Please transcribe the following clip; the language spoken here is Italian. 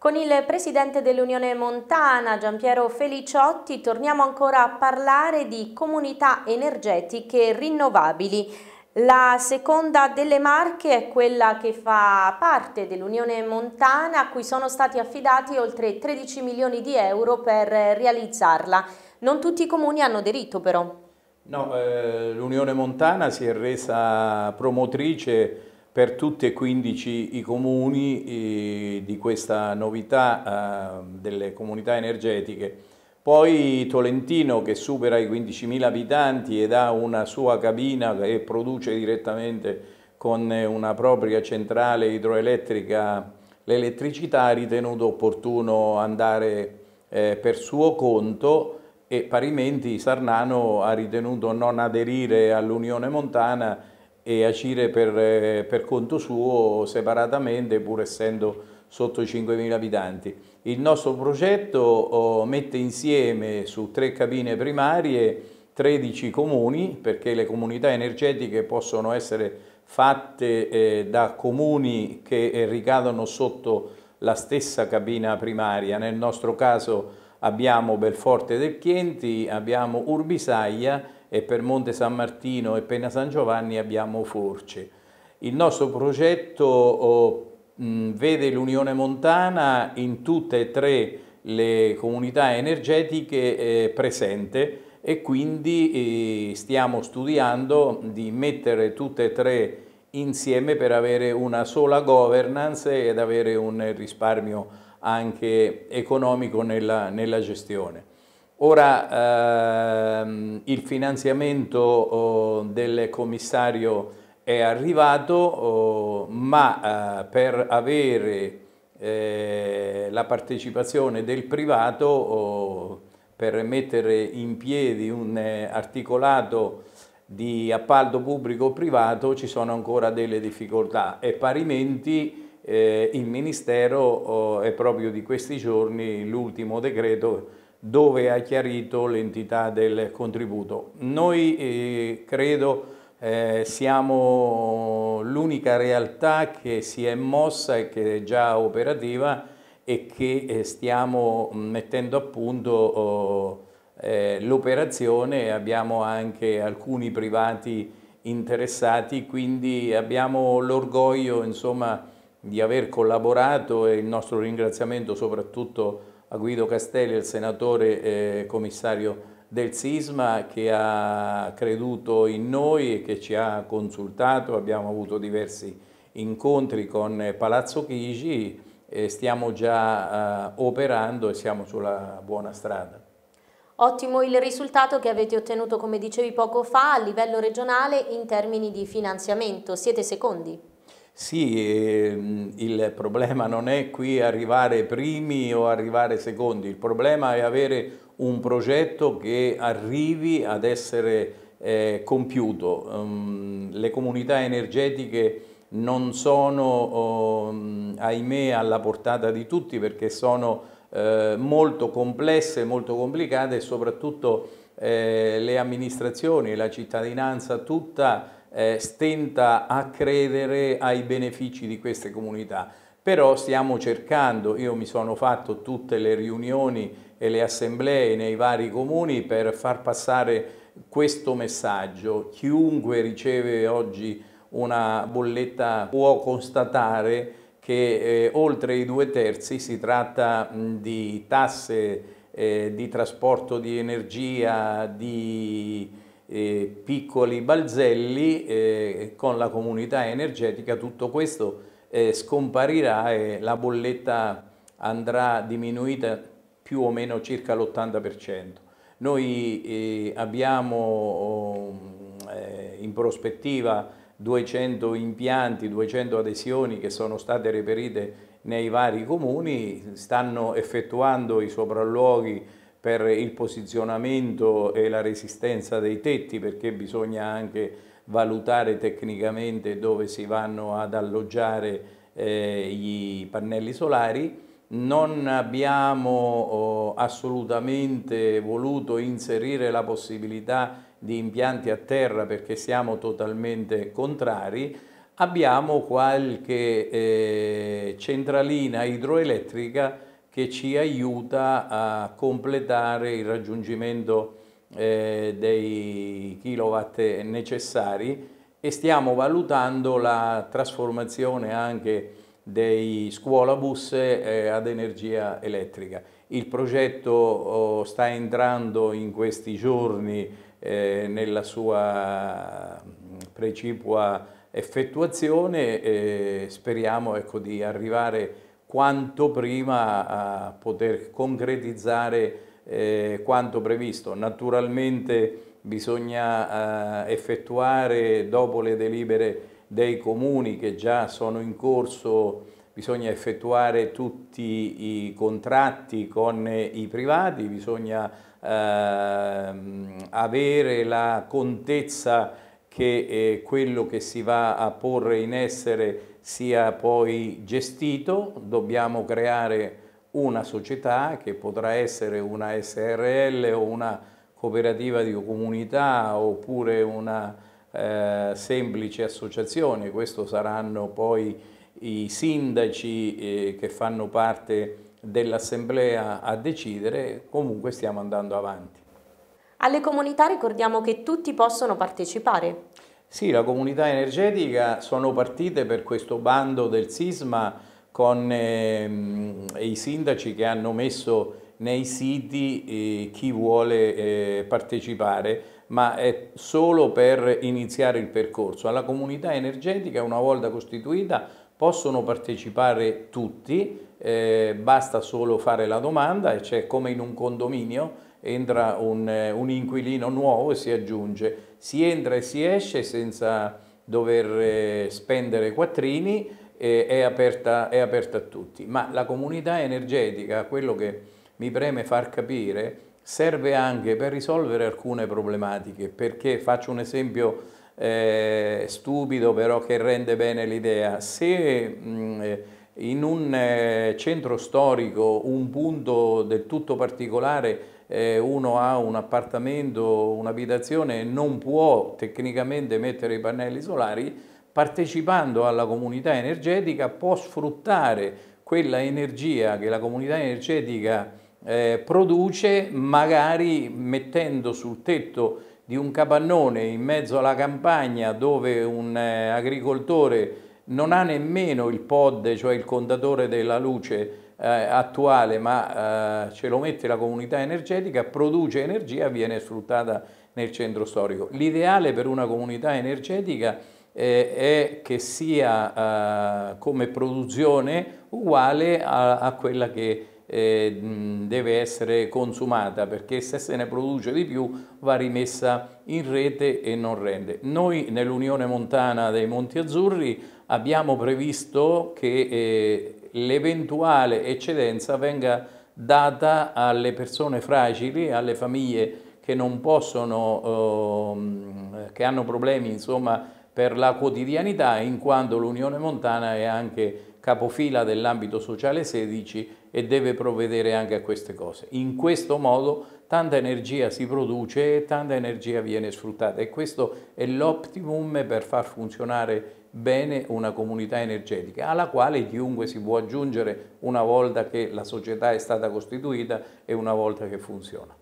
Con il presidente dell'Unione Montana, Giampiero Feliciotti, torniamo ancora a parlare di comunità energetiche rinnovabili. La seconda delle Marche è quella che fa parte dell'Unione Montana a cui sono stati affidati oltre 13 milioni di euro per realizzarla. Non tutti i comuni hanno aderito però. No, eh, l'Unione Montana si è resa promotrice per tutti e 15 i comuni di questa novità eh, delle comunità energetiche. Poi Tolentino che supera i 15.000 abitanti ed ha una sua cabina che produce direttamente con una propria centrale idroelettrica l'elettricità, ha ritenuto opportuno andare eh, per suo conto e parimenti Sarnano ha ritenuto non aderire all'Unione Montana e agire per, eh, per conto suo separatamente pur essendo sotto i 5.000 abitanti. Il nostro progetto oh, mette insieme su tre cabine primarie 13 comuni perché le comunità energetiche possono essere fatte eh, da comuni che eh, ricadono sotto la stessa cabina primaria. Nel nostro caso abbiamo Belforte del Chienti, abbiamo Urbisaglia e per Monte San Martino e Pena San Giovanni abbiamo Force. Il nostro progetto oh, mh, vede l'Unione Montana in tutte e tre le comunità energetiche eh, presente e quindi eh, stiamo studiando di mettere tutte e tre insieme per avere una sola governance ed avere un risparmio anche economico nella, nella gestione. Ora ehm, il finanziamento oh, del commissario è arrivato, oh, ma eh, per avere eh, la partecipazione del privato, oh, per mettere in piedi un eh, articolato di appalto pubblico privato ci sono ancora delle difficoltà e parimenti eh, il Ministero oh, è proprio di questi giorni l'ultimo decreto dove ha chiarito l'entità del contributo. Noi eh, credo eh, siamo l'unica realtà che si è mossa e che è già operativa e che eh, stiamo mettendo a punto oh, eh, l'operazione, abbiamo anche alcuni privati interessati, quindi abbiamo l'orgoglio insomma, di aver collaborato e il nostro ringraziamento soprattutto a Guido Castelli, il senatore eh, commissario del sisma che ha creduto in noi e che ci ha consultato, abbiamo avuto diversi incontri con eh, Palazzo Chigi e stiamo già eh, operando e siamo sulla buona strada. Ottimo il risultato che avete ottenuto, come dicevi poco fa, a livello regionale in termini di finanziamento. Siete secondi? Sì, ehm, il problema non è qui arrivare primi o arrivare secondi, il problema è avere un progetto che arrivi ad essere eh, compiuto. Um, le comunità energetiche non sono, um, ahimè, alla portata di tutti perché sono eh, molto complesse, molto complicate e soprattutto eh, le amministrazioni, la cittadinanza tutta eh, stenta a credere ai benefici di queste comunità. Però stiamo cercando, io mi sono fatto tutte le riunioni e le assemblee nei vari comuni per far passare questo messaggio. Chiunque riceve oggi una bolletta può constatare che eh, oltre i due terzi si tratta mh, di tasse eh, di trasporto di energia, di eh, piccoli balzelli eh, con la comunità energetica, tutto questo eh, scomparirà e la bolletta andrà diminuita più o meno circa l'80%. Noi eh, abbiamo mm, eh, in prospettiva 200 impianti, 200 adesioni che sono state reperite nei vari comuni, stanno effettuando i sopralluoghi per il posizionamento e la resistenza dei tetti perché bisogna anche valutare tecnicamente dove si vanno ad alloggiare eh, i pannelli solari. Non abbiamo oh, assolutamente voluto inserire la possibilità di impianti a terra perché siamo totalmente contrari. Abbiamo qualche eh, centralina idroelettrica che ci aiuta a completare il raggiungimento eh, dei kilowatt necessari e stiamo valutando la trasformazione anche dei scuolabus eh, ad energia elettrica. Il progetto oh, sta entrando in questi giorni eh, nella sua precipua effettuazione e eh, speriamo ecco, di arrivare a quanto prima a eh, poter concretizzare eh, quanto previsto. Naturalmente bisogna eh, effettuare dopo le delibere dei comuni che già sono in corso, bisogna effettuare tutti i contratti con i privati, bisogna eh, avere la contezza che eh, quello che si va a porre in essere sia poi gestito, dobbiamo creare una società che potrà essere una SRL o una cooperativa di comunità oppure una eh, semplice associazione, questo saranno poi i sindaci eh, che fanno parte dell'assemblea a decidere, comunque stiamo andando avanti. Alle comunità ricordiamo che tutti possono partecipare. Sì, la comunità energetica sono partite per questo bando del sisma con eh, i sindaci che hanno messo nei siti eh, chi vuole eh, partecipare, ma è solo per iniziare il percorso. Alla comunità energetica, una volta costituita, possono partecipare tutti, eh, basta solo fare la domanda e c'è come in un condominio entra un, eh, un inquilino nuovo e si aggiunge, si entra e si esce senza dover eh, spendere quattrini, eh, è aperta, è aperta a tutti. Ma la comunità energetica, quello che mi preme far capire, serve anche per risolvere alcune problematiche, perché faccio un esempio eh, stupido però che rende bene l'idea. Se mh, in un eh, centro storico un punto del tutto particolare eh, uno ha un appartamento, un'abitazione e non può tecnicamente mettere i pannelli solari, partecipando alla comunità energetica può sfruttare quella energia che la comunità energetica eh, produce, magari mettendo sul tetto di un capannone in mezzo alla campagna dove un eh, agricoltore non ha nemmeno il pod, cioè il contatore della luce eh, attuale, ma eh, ce lo mette la comunità energetica, produce energia, e viene sfruttata nel centro storico. L'ideale per una comunità energetica eh, è che sia eh, come produzione uguale a, a quella che eh, deve essere consumata perché se se ne produce di più va rimessa in rete e non rende. Noi nell'Unione Montana dei Monti Azzurri abbiamo previsto che eh, l'eventuale eccedenza venga data alle persone fragili, alle famiglie che non possono, eh, che hanno problemi insomma, per la quotidianità, in quanto l'Unione Montana è anche capofila dell'ambito sociale 16 e deve provvedere anche a queste cose. In questo modo tanta energia si produce e tanta energia viene sfruttata e questo è l'optimum per far funzionare bene una comunità energetica alla quale chiunque si può aggiungere una volta che la società è stata costituita e una volta che funziona.